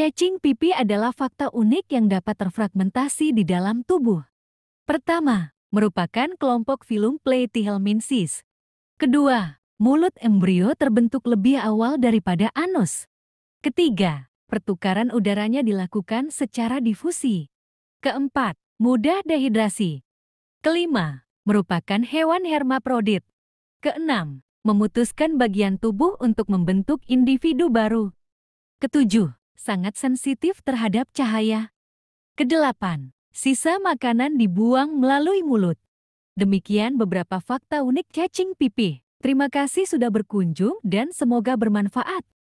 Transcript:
Cacing pipi adalah fakta unik yang dapat terfragmentasi di dalam tubuh. Pertama, merupakan kelompok filum Platyhelminthes. Kedua, mulut embrio terbentuk lebih awal daripada anus. Ketiga, pertukaran udaranya dilakukan secara difusi. Keempat, mudah dehidrasi. Kelima, merupakan hewan hermaprodit. Keenam, memutuskan bagian tubuh untuk membentuk individu baru. Ketujuh, sangat sensitif terhadap cahaya. Kedelapan, sisa makanan dibuang melalui mulut. Demikian beberapa fakta unik cacing pipih. Terima kasih sudah berkunjung dan semoga bermanfaat.